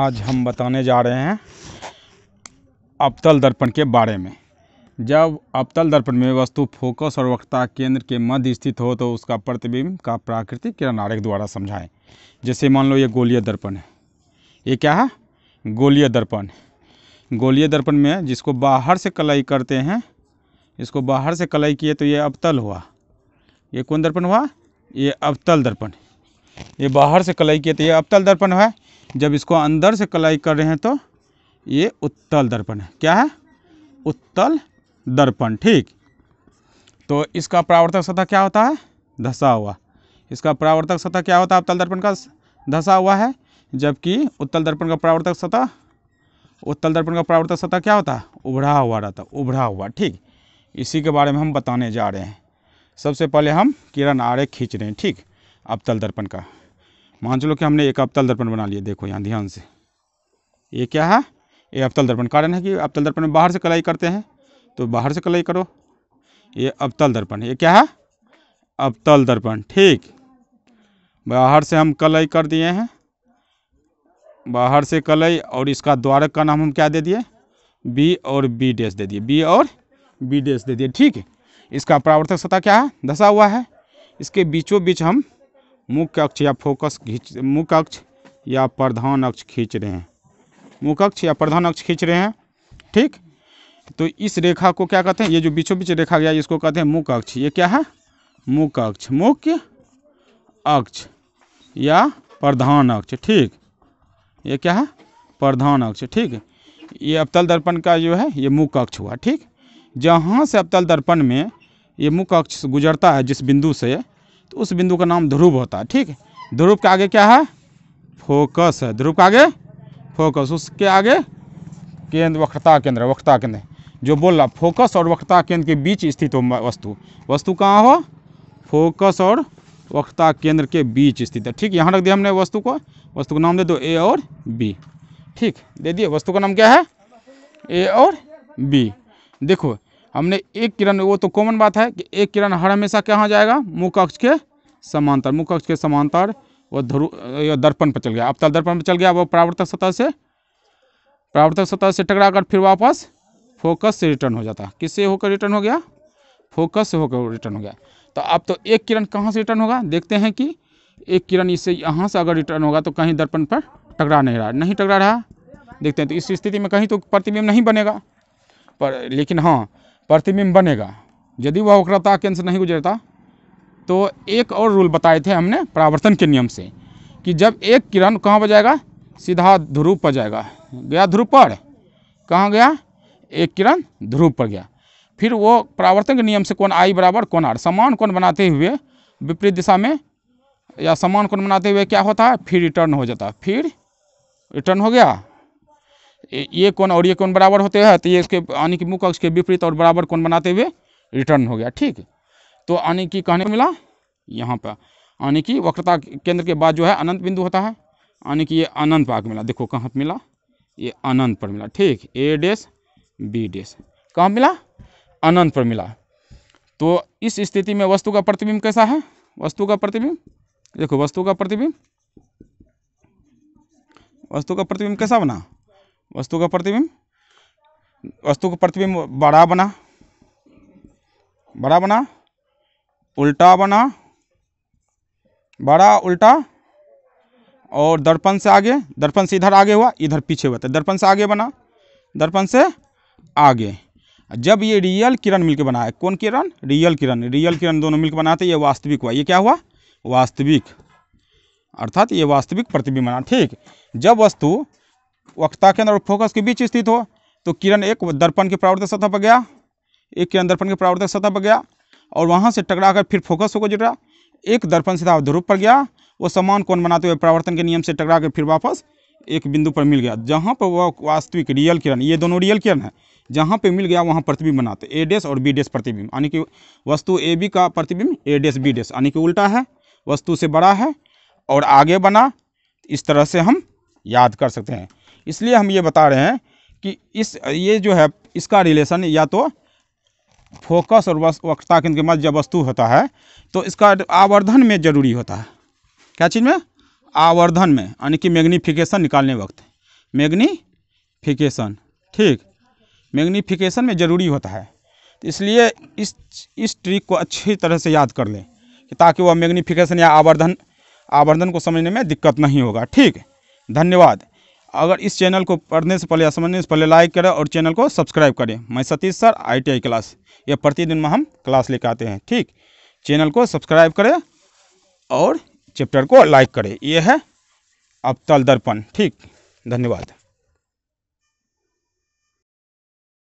आज हम बताने जा रहे हैं अवतल दर्पण के बारे में जब अवतल दर्पण में वस्तु फोकस और वक्ता केंद्र के मध्य स्थित हो तो उसका प्रतिबिंब का प्राकृतिक किरण आरक द्वारा समझाएं जैसे मान लो ये गोलीय दर्पण है ये क्या है गोलीय दर्पण गोलीय दर्पण में जिसको बाहर से कलाई करते हैं इसको बाहर से कलाई किए तो ये अवतल हुआ ये कौन दर्पण हुआ ये अवतल दर्पण ये बाहर से कलाई किए तो ये अवतल दर्पण है जब इसको अंदर से कलाई कर रहे हैं तो ये उत्तल दर्पण है क्या है उत्तल दर्पण ठीक तो इसका प्रावर्तक सतह क्या होता है धसा हुआ इसका प्रावर्तक सतह क्या होता है उत्तल दर्पण का धसा हुआ है जबकि उत्तल दर्पण का प्रावर्तक सतह उत्तल दर्पण का प्रावर्तक सतह क्या होता है उभरा हुआ रहता उभरा हुआ ठीक इसी के बारे में हम बताने जा रहे हैं सबसे पहले हम किरण आरे खींच रहे हैं ठीक अब तल दर्पण का मान चलो कि हमने एक अवतल दर्पण बना लिया देखो यहाँ ध्यान से ये क्या है ये अवतल दर्पण कारण है कि अवतल दर्पण में बाहर से कलाई करते हैं तो बाहर से कलाई करो ये अवतल दर्पण ये क्या है अवतल दर्पण ठीक बाहर से हम कलई कर दिए हैं बाहर से कलई और इसका द्वारक का नाम हम क्या दे दिए बी और बी डेस दे दिए बी और बी डेस दे दिए ठीक है इसका प्रावर्तक सतह क्या है धसा हुआ है इसके बीचों बीच हम मुख्य अक्ष या फोकस खींच मुख्य अक्ष या प्रधान अक्ष खींच रहे हैं मुख्य अक्ष या प्रधान अक्ष खींच रहे हैं ठीक तो इस रेखा को क्या कहते हैं ये जो बीचों बीच रेखा गया इसको कहते हैं मुख्य अक्ष ये क्या है मुख्य अक्ष मुख्य अक्ष या प्रधान अक्ष ठीक ये क्या है प्रधान अक्ष ठीक ये अवतल दर्पण का जो है ये मुख्य अक्ष हुआ ठीक जहाँ से अवतल दर्पण में ये मुख्य अक्ष गुजरता है जिस बिंदु से तो उस बिंदु का नाम ध्रुव होता है ठीक ध्रुव के आगे क्या है फोकस है ध्रुव के आगे फोकस उसके आगे केंद्र वक्रता केंद्र वक्रता केंद्र जो बोल रहा फोकस और वक्रता केंद्र के बीच स्थित हो वस्तु वस्तु कहाँ हो फोकस और वक्रता केंद्र के बीच स्थित है ठीक यहाँ रख दिया हमने वस्तु को वस्तु का नाम दे दो ए और बी ठीक दे दिए वस्तु का नाम क्या है ए और बी देखो हमने एक किरण वो तो कॉमन बात है कि एक किरण हर हमेशा कहाँ जाएगा मुख अक्ष के समांतर मुख अक्ष के समांतर वो ध्रु दर्पण पर चल गया अब तो दर्पण पर चल गया वो प्रावर्तक सतह से प्रावर्तक सतह से टकरा कर फिर वापस फोकस से रिटर्न हो जाता किससे होकर रिटर्न हो गया फोकस से होकर रिटर्न हो गया तो अब तो एक किरण कहाँ से रिटर्न होगा देखते हैं कि एक किरण इससे यहाँ से अगर रिटर्न होगा तो कहीं दर्पण पर टकरा नहीं रहा नहीं टकरा रहा देखते हैं तो इस स्थिति में कहीं तो प्रतिबिंब नहीं बनेगा पर लेकिन हाँ प्रतिबिंब बनेगा यदि वह वक्रता केंद्र से नहीं गुजरता तो एक और रूल बताए थे हमने परावर्तन के नियम से कि जब एक किरण कहाँ पर जाएगा सीधा ध्रुव पर जाएगा गया ध्रुव पर कहाँ गया एक किरण ध्रुव पर गया फिर वो परावर्तन के नियम से कौन आई बराबर कौन आर समान कौन बनाते हुए विपरीत दिशा में या समान कौन बनाते हुए क्या होता है फिर रिटर्न हो जाता फिर रिटर्न हो गया ये कौन और ये कौन बराबर होते हैं तो ये इसके यानी कि मुख अक्ष के विपरीत और बराबर कौन बनाते हुए रिटर्न हो गया ठीक तो यानी कि कहने मिला यहाँ पर यानी कि वक्रता केंद्र के बाद जो है अनंत बिंदु होता है यानी कि ये अनंत पर मिला देखो कहाँ पर मिला ये अनंत पर मिला ठीक ए डेस बी डेस कहाँ मिला अनंत पर मिला तो इस स्थिति में वस्तु का प्रतिबिंब कैसा है वस्तु का प्रतिबिंब देखो वस्तु का प्रतिबिंब वस्तु का प्रतिबिंब कैसा बना वस्तु का प्रतिबिंब वस्तु का प्रतिबिंब बड़ा बना बड़ा बना उल्टा बना बड़ा उल्टा और दर्पण से आगे दर्पण से इधर आगे हुआ इधर पीछे हुआ था तो दर्पण से आगे बना दर्पण से आगे जब ये रियल किरण मिलकर बना है कौन किरण रियल किरण रियल किरण दोनों मिलकर बनाते ये वास्तविक हुआ ये क्या हुआ वास्तविक अर्थात ये वास्तविक प्रतिबिंब बना ठीक जब वस्तु वक्ता केंद्र और फोकस के बीच स्थित हो तो किरण एक दर्पण के प्रावर्तक सतह पर गया एक किरण दर्पण के प्रावर्तक सतह पर गया और वहाँ से टकरा कर फिर फोकस होकर जुटा एक दर्पण सीधा ध्रुव पर गया वो समान कोण बनाते हुए प्रावर्तन के नियम से टकरा कर फिर वापस एक बिंदु पर मिल गया जहाँ पर वह वास्तविक रियल किरण ये दोनों रियल किरण है जहाँ पे मिल गया वहाँ प्रतिबिंब बनाते ए डेस और बी डेस प्रतिबिंब यानी कि वस्तु ए बी का प्रतिबिंब ए डेस बी डेस यानी कि उल्टा है वस्तु से बड़ा है और आगे बना इस तरह से हम याद कर सकते हैं इसलिए हम ये बता रहे हैं कि इस ये जो है इसका रिलेशन या तो फोकस और वक्ता के मध्य जब वस्तु होता है तो इसका आवर्धन में जरूरी होता है क्या चीज़ में आवर्धन में यानी कि मैग्नीफिकेशन निकालने वक्त मैग्नीफिकेशन ठीक मैग्नीफिकेशन में ज़रूरी होता है तो इसलिए इस इस ट्रिक को अच्छी तरह से याद कर लें कि ताकि वह मैग्नीफिकेशन या आवर्धन आवर्धन को समझने में दिक्कत नहीं होगा ठीक धन्यवाद अगर इस चैनल को पढ़ने से पहले या समझने से पहले लाइक करें और चैनल को सब्सक्राइब करें मैं सतीश सर आईटीआई क्लास ये प्रतिदिन में हम क्लास लेकर आते हैं ठीक चैनल को सब्सक्राइब करें और चैप्टर को लाइक करें यह है अब तल दर्पण ठीक धन्यवाद